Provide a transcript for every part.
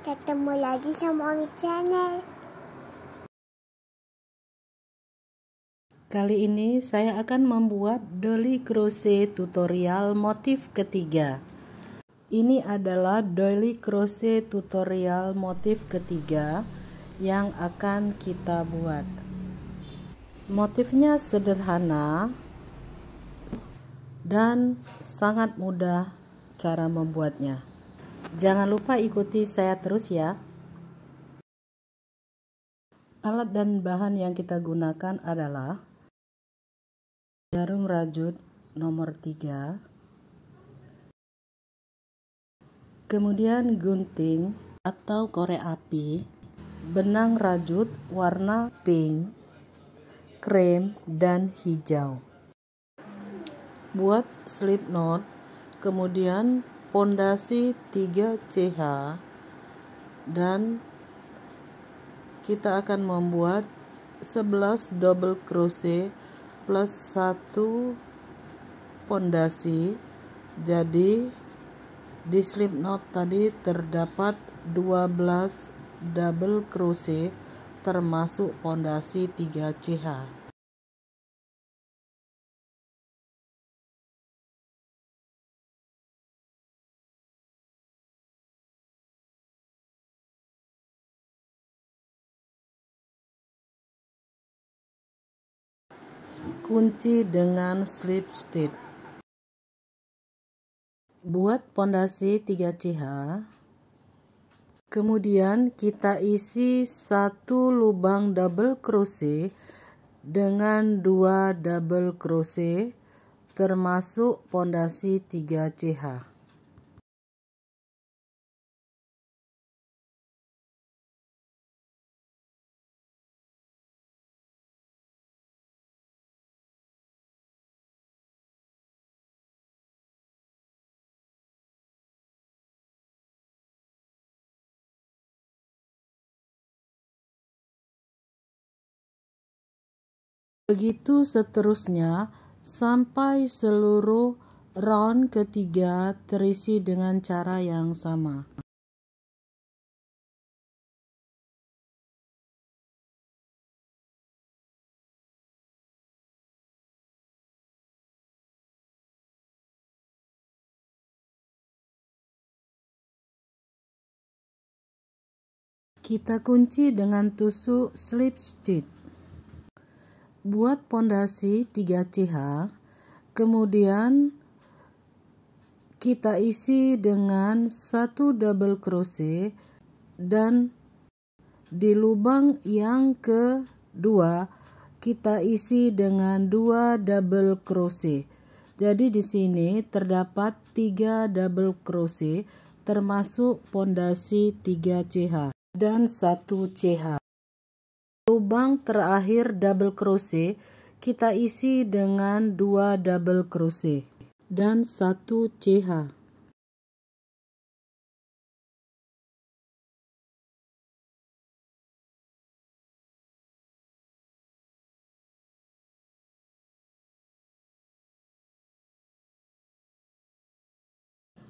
Ketemu lagi sama Omi Channel. Kali ini saya akan membuat dolly crochet tutorial motif ketiga. Ini adalah dolly crochet tutorial motif ketiga yang akan kita buat. Motifnya sederhana dan sangat mudah cara membuatnya. Jangan lupa ikuti saya terus ya. Alat dan bahan yang kita gunakan adalah jarum rajut nomor 3, kemudian gunting atau korek api, benang rajut warna pink, krem, dan hijau. Buat slip knot, kemudian pondasi 3CH dan kita akan membuat 11 double crochet plus 1 pondasi jadi di slip knot tadi terdapat 12 double crochet termasuk pondasi 3CH Kunci dengan slip stitch. Buat pondasi 3CH, kemudian kita isi satu lubang double crochet dengan dua double crochet termasuk pondasi 3CH. Begitu seterusnya sampai seluruh round ketiga terisi dengan cara yang sama. Kita kunci dengan tusuk slip stitch buat pondasi 3CH, kemudian kita isi dengan satu double crochet dan di lubang yang kedua kita isi dengan dua double crochet. Jadi di sini terdapat tiga double crochet termasuk pondasi 3CH dan 1 CH lubang terakhir double crochet kita isi dengan dua double crochet dan satu CH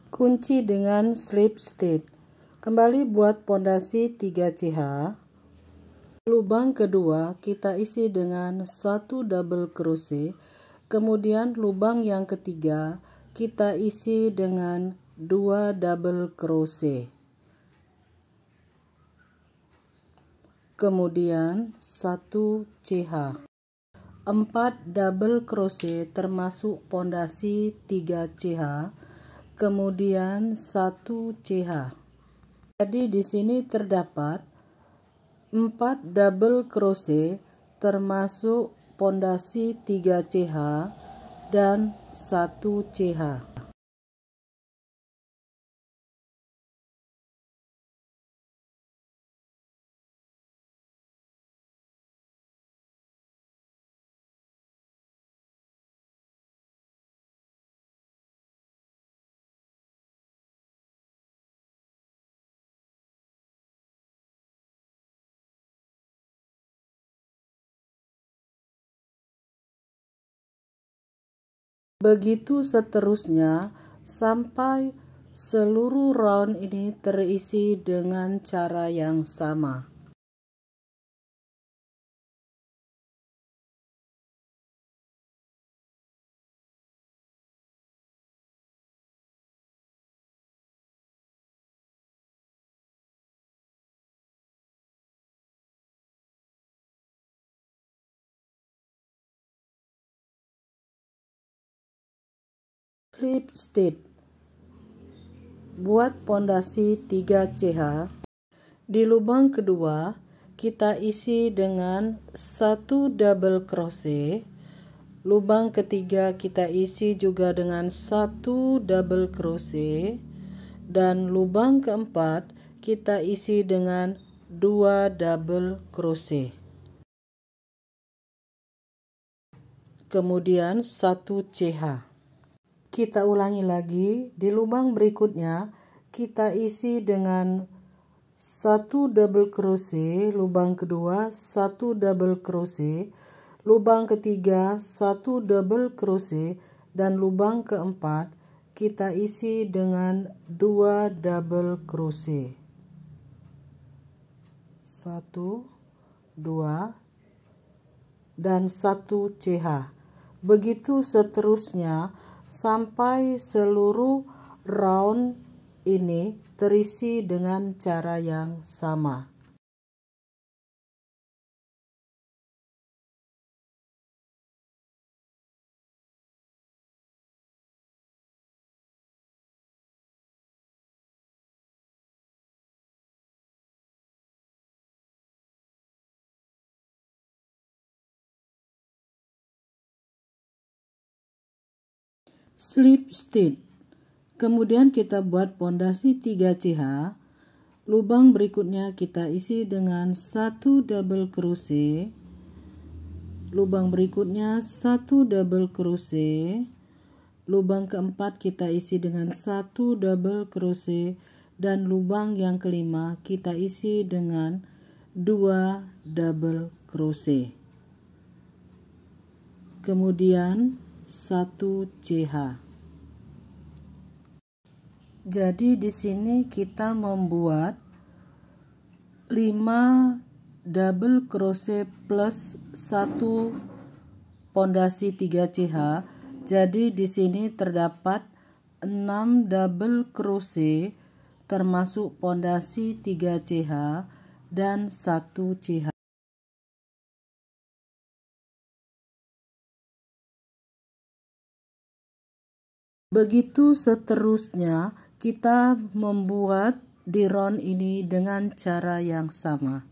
kunci dengan slip stitch. Kembali buat pondasi 3 CH. Lubang kedua kita isi dengan satu double crochet, kemudian lubang yang ketiga kita isi dengan dua double crochet. Kemudian satu CH. empat double crochet termasuk pondasi 3 CH kemudian satu CH jadi di sini terdapat 4 double crochet termasuk pondasi 3 CH dan 1 CH. Begitu seterusnya sampai seluruh round ini terisi dengan cara yang sama. Sleep State. Buat pondasi 3CH. Di lubang kedua, kita isi dengan satu double crochet. Lubang ketiga kita isi juga dengan satu double crochet dan lubang keempat kita isi dengan dua double crochet. Kemudian satu CH. Kita ulangi lagi, di lubang berikutnya kita isi dengan satu double crochet, lubang kedua satu double crochet, lubang ketiga satu double crochet dan lubang keempat kita isi dengan dua double crochet. satu dua dan satu CH. Begitu seterusnya sampai seluruh round ini terisi dengan cara yang sama. slip stitch. Kemudian kita buat pondasi 3CH. Lubang berikutnya kita isi dengan satu double crochet. Lubang berikutnya satu double crochet. Lubang keempat kita isi dengan satu double crochet dan lubang yang kelima kita isi dengan dua double crochet. Kemudian 1 CH. Jadi di sini kita membuat 5 double crochet plus 1 pondasi 3 CH. Jadi di sini terdapat 6 double crochet termasuk pondasi 3 CH dan 1 CH. Begitu seterusnya, kita membuat di diron ini dengan cara yang sama.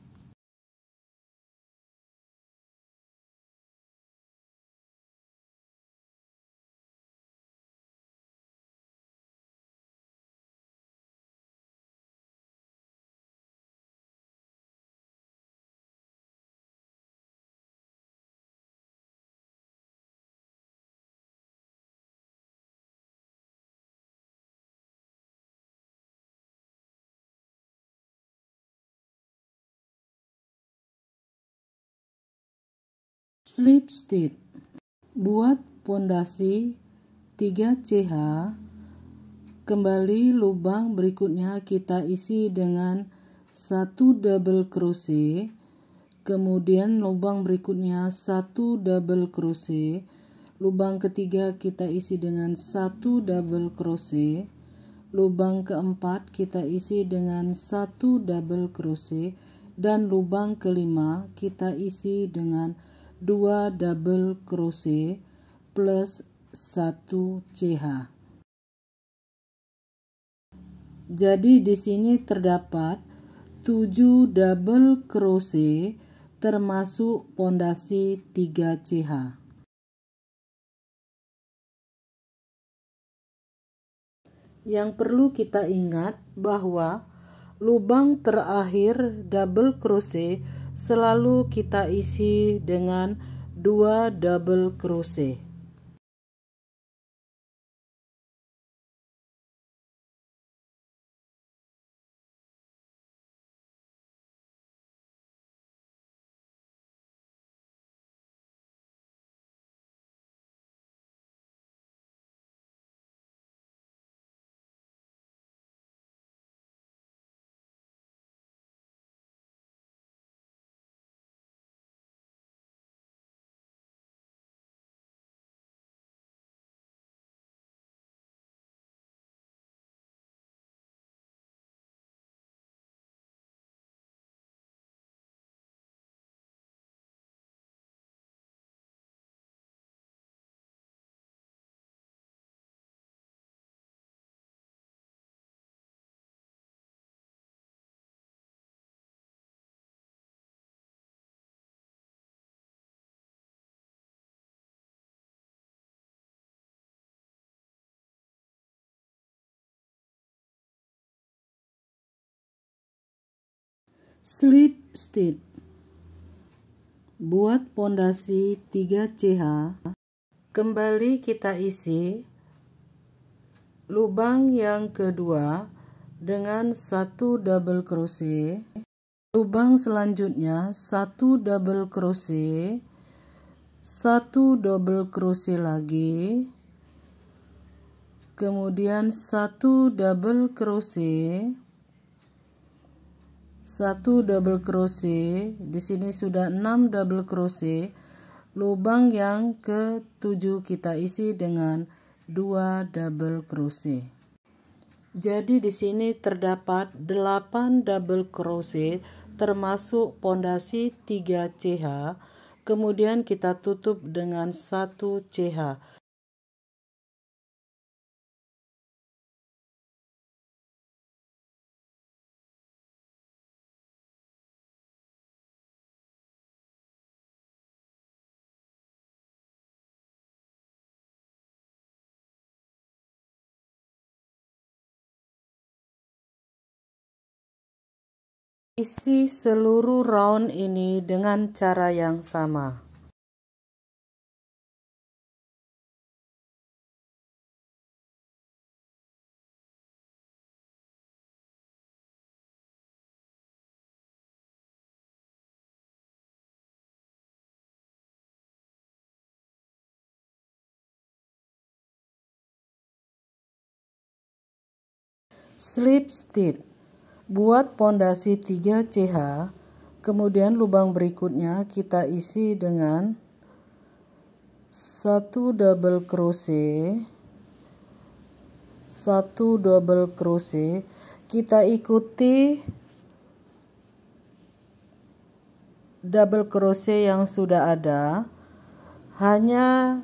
slip stitch Buat pondasi 3CH. Kembali lubang berikutnya kita isi dengan satu double crochet. Kemudian lubang berikutnya satu double crochet. Lubang ketiga kita isi dengan satu double crochet. Lubang keempat kita isi dengan satu double crochet dan lubang kelima kita isi dengan 2 double crochet plus 1 CH. Jadi di sini terdapat 7 double crochet termasuk pondasi 3 CH. Yang perlu kita ingat bahwa lubang terakhir double crochet selalu kita isi dengan dua double crochet Slip state. Buat pondasi 3CH, kembali kita isi lubang yang kedua dengan satu double crochet, lubang selanjutnya satu double crochet, satu double crochet lagi, kemudian satu double crochet 1 double crochet di sini sudah 6 double crochet lubang yang ke-7 kita isi dengan 2 double crochet jadi di sini terdapat 8 double crochet termasuk pondasi 3 CH kemudian kita tutup dengan 1 CH Isi seluruh round ini dengan cara yang sama. Slip stitch Buat pondasi 3CH, kemudian lubang berikutnya kita isi dengan satu double crochet, satu double crochet, kita ikuti double crochet yang sudah ada. Hanya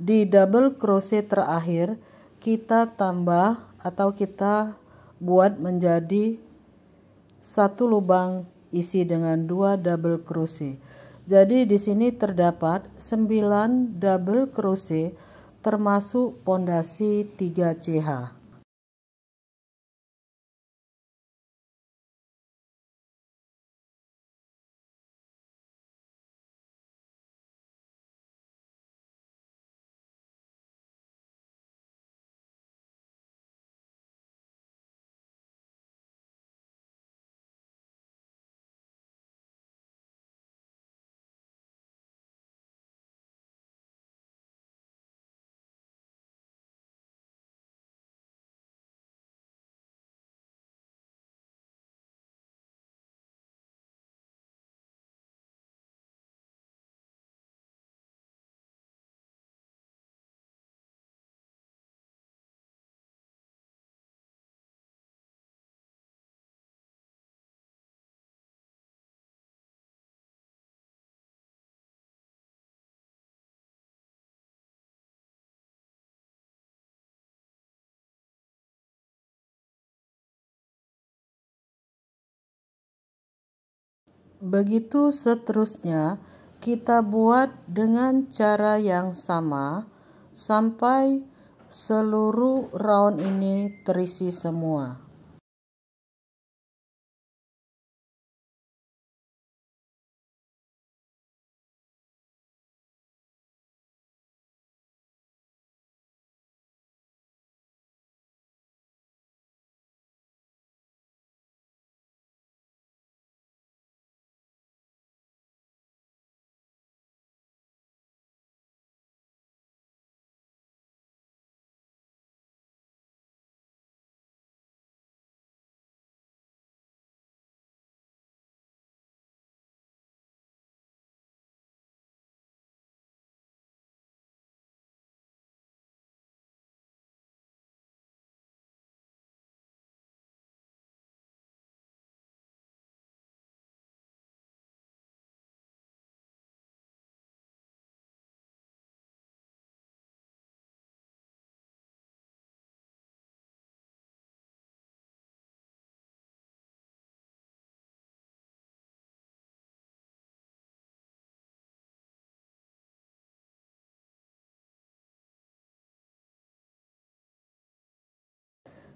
di double crochet terakhir kita tambah atau kita buat menjadi satu lubang isi dengan dua double crochet. Jadi di sini terdapat 9 double crochet termasuk pondasi 3 CH. Begitu seterusnya, kita buat dengan cara yang sama sampai seluruh round ini terisi semua.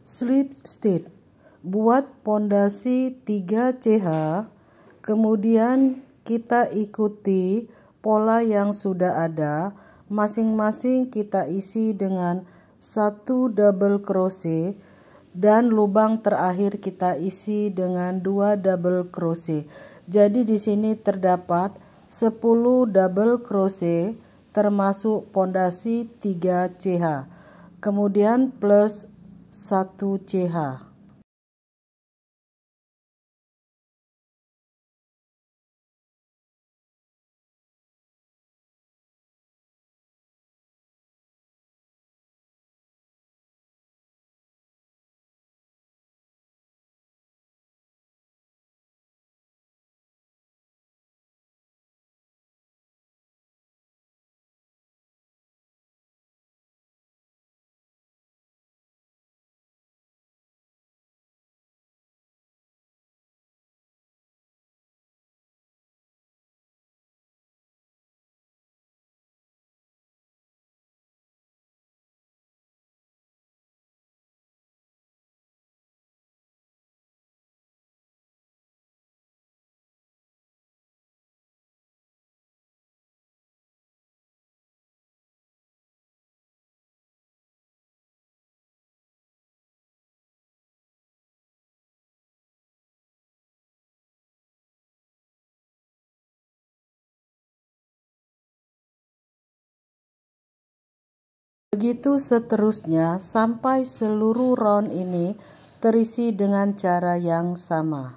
Slip stitch. Buat pondasi 3CH, kemudian kita ikuti pola yang sudah ada, masing-masing kita isi dengan satu double crochet dan lubang terakhir kita isi dengan dua double crochet. Jadi di sini terdapat 10 double crochet termasuk pondasi 3CH. Kemudian plus satu c h Begitu seterusnya sampai seluruh round ini terisi dengan cara yang sama.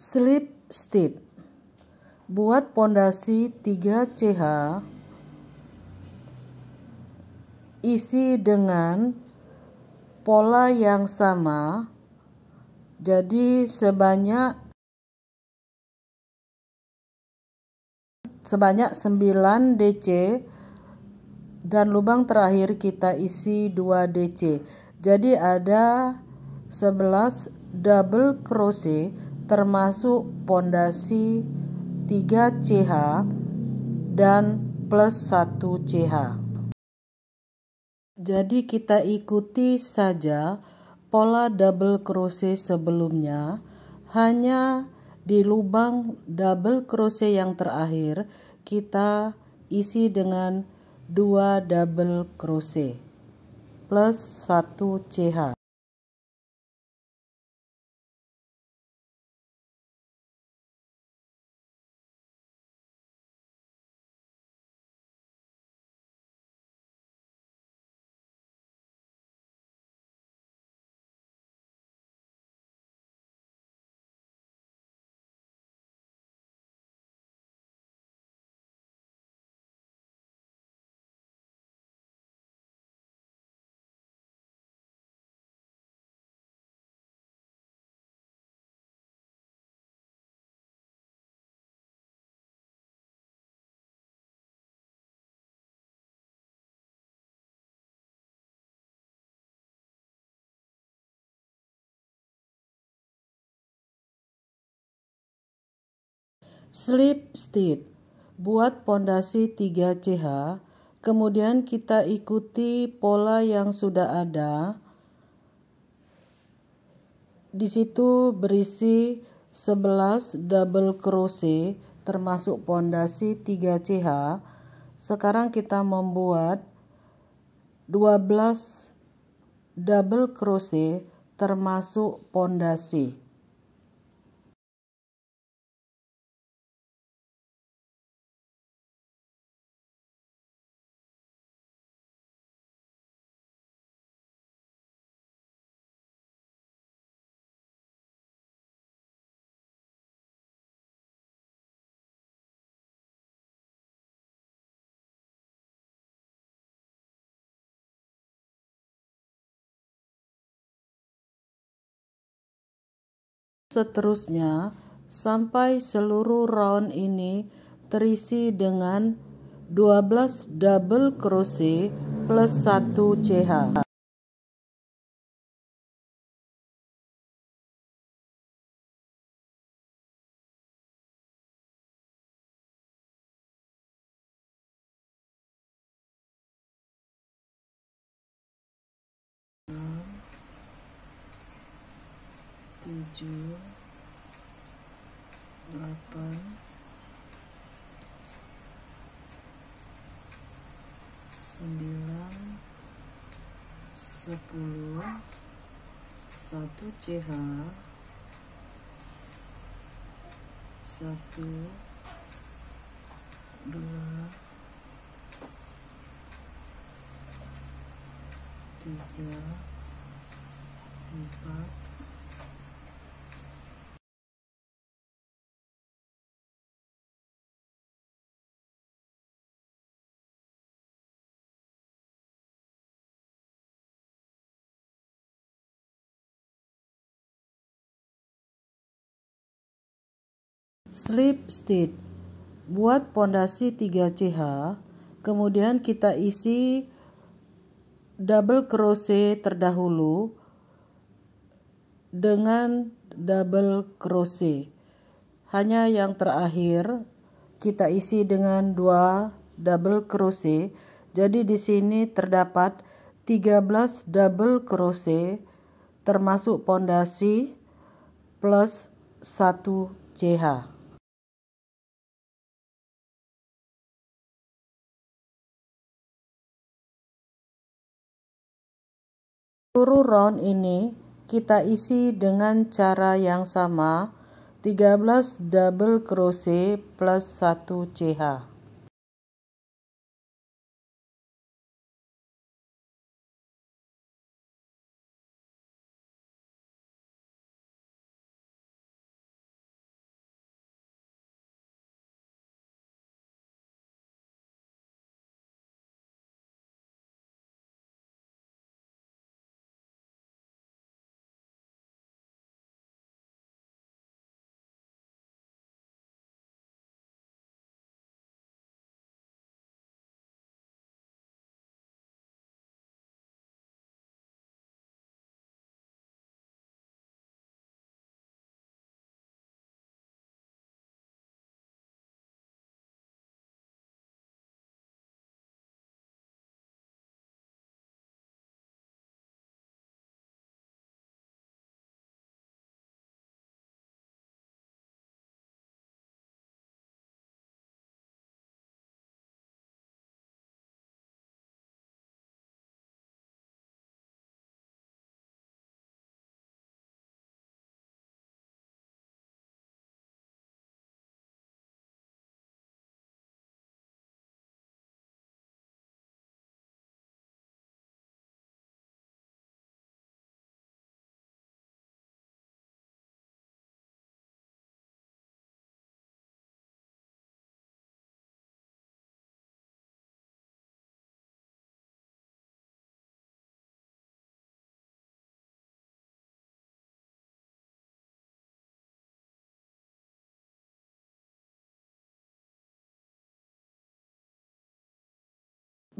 Slip state. Buat pondasi 3CH isi dengan pola yang sama. Jadi sebanyak sebanyak 9 DC dan lubang terakhir kita isi 2 DC. Jadi ada 11 double crochet termasuk pondasi 3CH dan plus 1CH. Jadi kita ikuti saja pola double crochet sebelumnya, hanya di lubang double crochet yang terakhir kita isi dengan 2 double crochet plus 1 CH. Slip stitch buat pondasi 3CH, kemudian kita ikuti pola yang sudah ada. Di situ berisi 11 double crochet termasuk pondasi 3CH. Sekarang kita membuat 12 double crochet termasuk pondasi. seterusnya sampai seluruh round ini terisi dengan 12 double crochet plus 1 CH. tujuh delapan sembilan sepuluh satu CH satu dua tiga empat Slip stitch Buat pondasi 3CH, kemudian kita isi double crochet terdahulu dengan double crochet. Hanya yang terakhir kita isi dengan dua double crochet. Jadi di sini terdapat 13 double crochet termasuk pondasi plus 1 CH. Seluruh round ini kita isi dengan cara yang sama 13 double crochet plus 1 CH.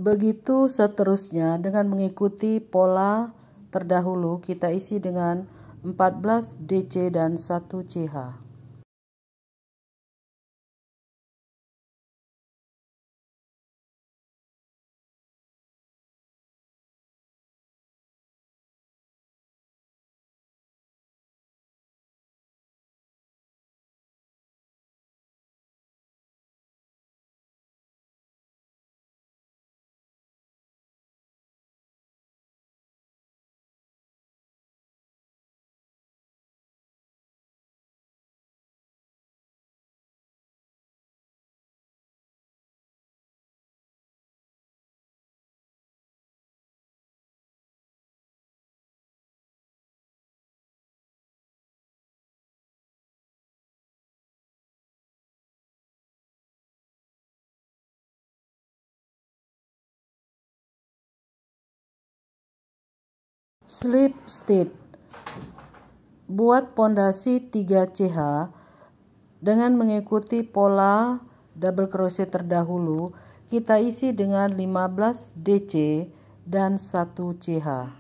Begitu seterusnya dengan mengikuti pola terdahulu kita isi dengan 14 DC dan 1 CH. Slip stitch. Buat pondasi 3CH dengan mengikuti pola double crochet terdahulu, kita isi dengan 15 DC dan 1 CH.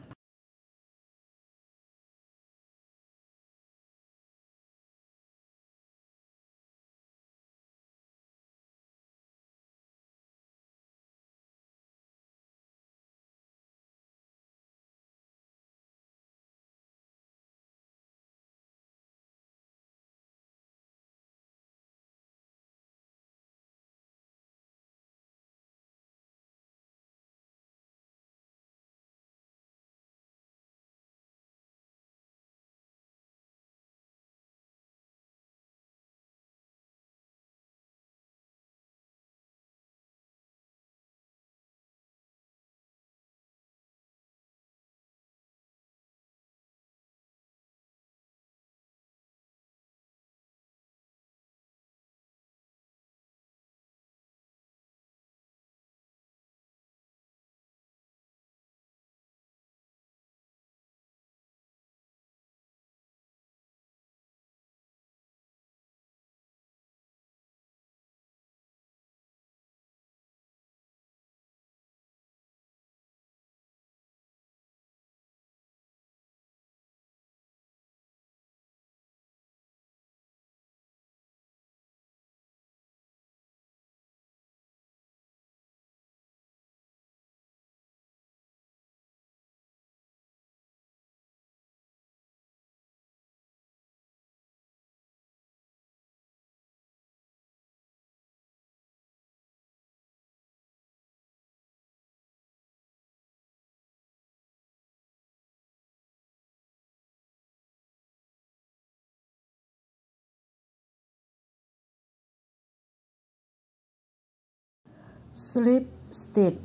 Slip stitch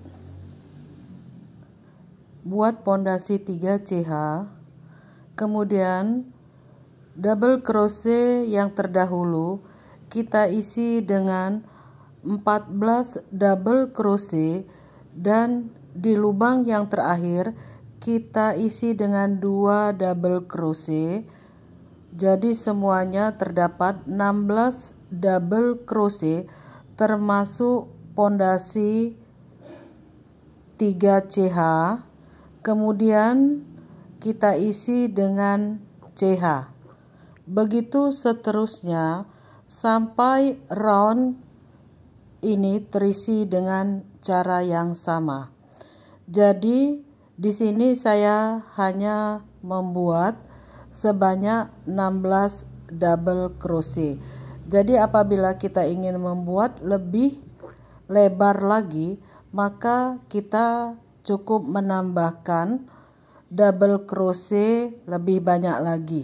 Buat pondasi 3CH, kemudian double crochet yang terdahulu kita isi dengan 14 double crochet dan di lubang yang terakhir kita isi dengan 2 double crochet. Jadi semuanya terdapat 16 double crochet termasuk pondasi 3CH, kemudian kita isi dengan CH. Begitu seterusnya sampai round ini terisi dengan cara yang sama. Jadi di sini saya hanya membuat sebanyak 16 double crochet. Jadi apabila kita ingin membuat lebih lebar lagi, maka kita cukup menambahkan double crochet lebih banyak lagi.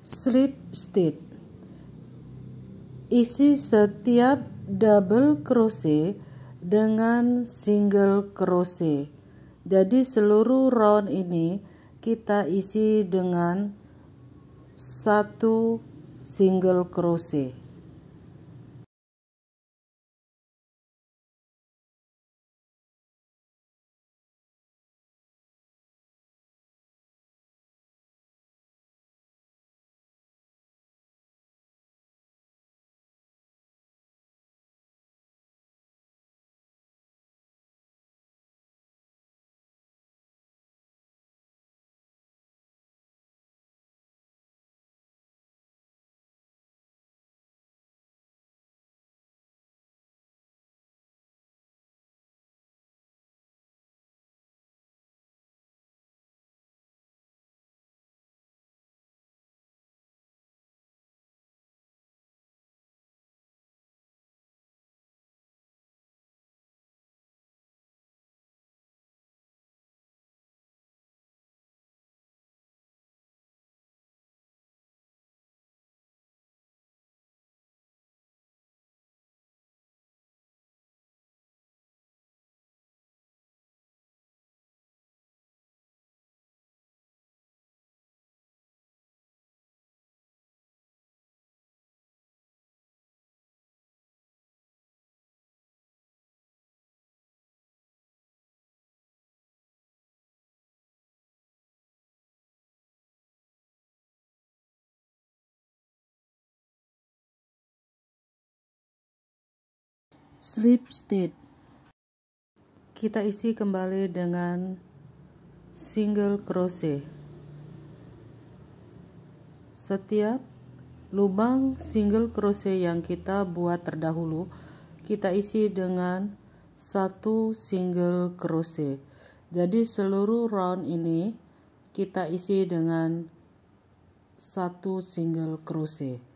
Slip Stitch Isi setiap double crochet dengan single crochet. Jadi seluruh round ini kita isi dengan satu single crochet. Slip stitch Kita isi kembali dengan single crochet. Setiap lubang single crochet yang kita buat terdahulu, kita isi dengan satu single crochet. Jadi seluruh round ini kita isi dengan satu single crochet.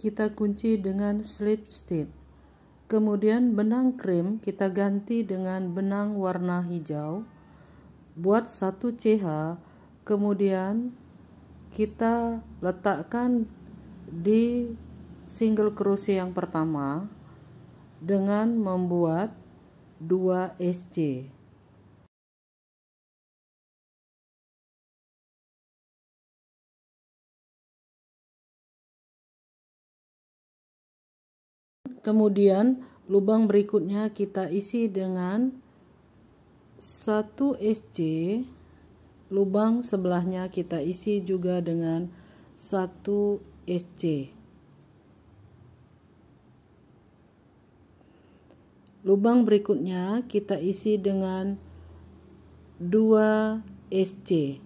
kita kunci dengan slip stitch. Kemudian benang krim kita ganti dengan benang warna hijau. Buat satu CH, kemudian kita letakkan di single crochet yang pertama dengan membuat 2 SC. Kemudian lubang berikutnya kita isi dengan 1 SC. Lubang sebelahnya kita isi juga dengan 1 SC. Lubang berikutnya kita isi dengan 2 SC.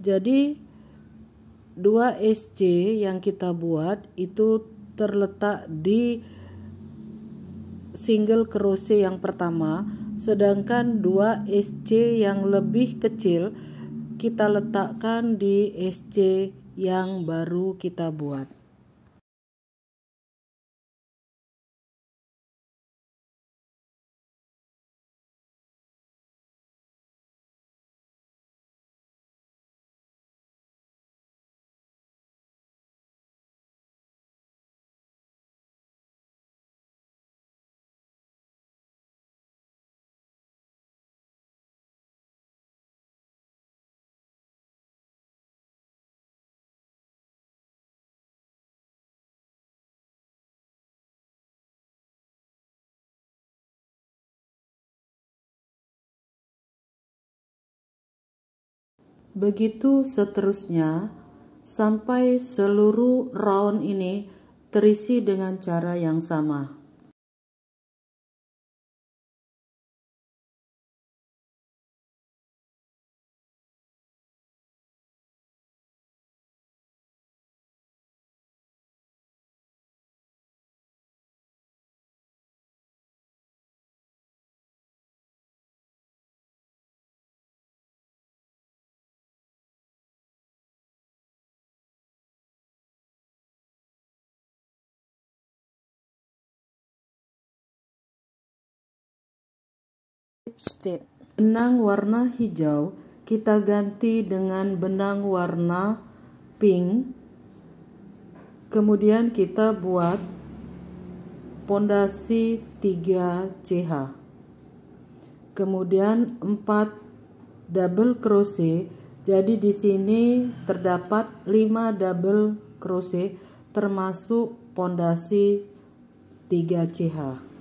Jadi 2 SC yang kita buat itu terletak di single Crochet yang pertama, sedangkan 2SC yang lebih kecil kita letakkan di SC yang baru kita buat. Begitu seterusnya sampai seluruh round ini terisi dengan cara yang sama. Step warna hijau kita ganti dengan benang warna pink. Kemudian kita buat pondasi 3CH. Kemudian 4 double crochet. Jadi di sini terdapat 5 double crochet termasuk pondasi 3CH.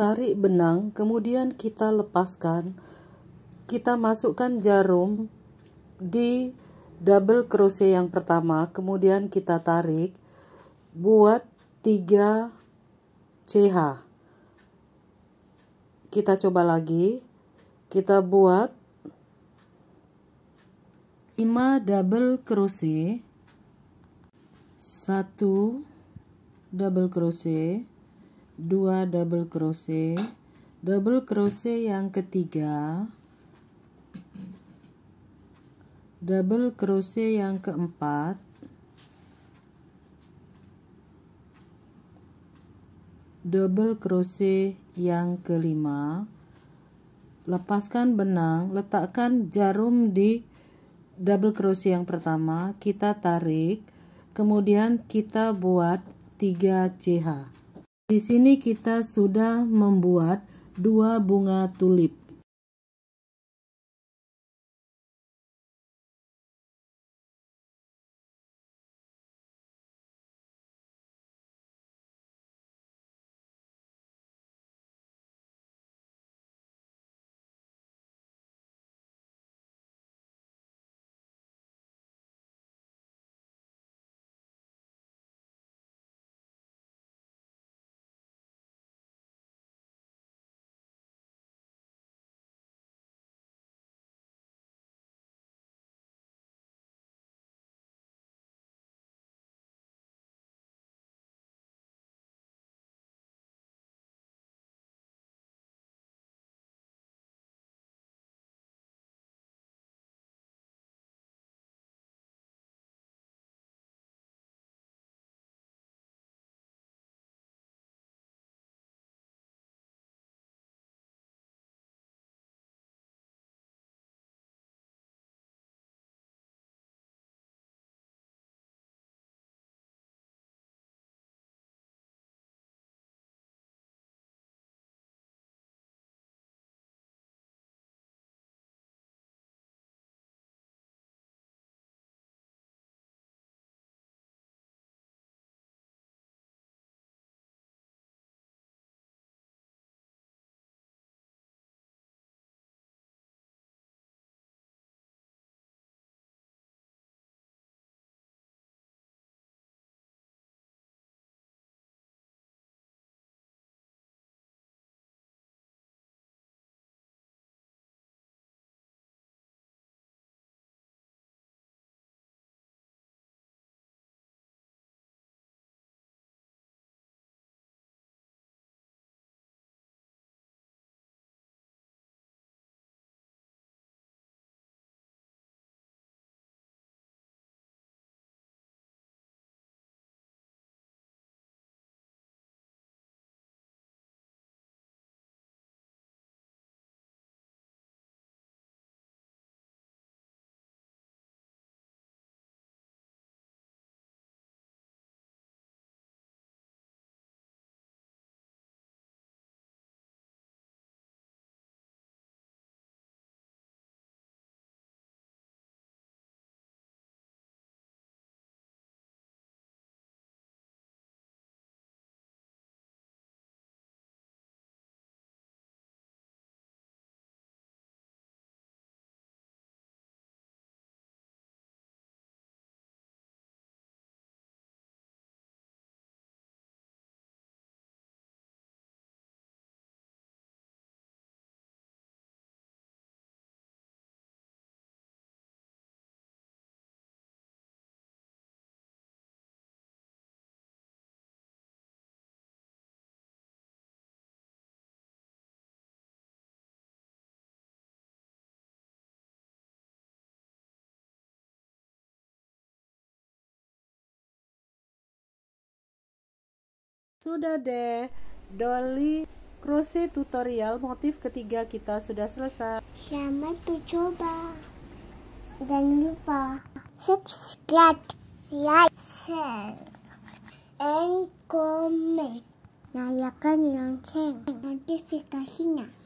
tarik benang, kemudian kita lepaskan. Kita masukkan jarum di double crochet yang pertama, kemudian kita tarik buat 3 CH. Kita coba lagi. Kita buat 5 double crochet 1 double crochet 2 double crochet double crochet yang ketiga double crochet yang keempat double crochet yang kelima lepaskan benang letakkan jarum di double crochet yang pertama kita tarik kemudian kita buat 3 CH di sini kita sudah membuat dua bunga tulip. Sudah deh, Dolly Crochet tutorial motif ketiga kita sudah selesai. Selamat dicoba. Jangan lupa subscribe, like, share, and comment. Nyalakan lonceng notifikasinya.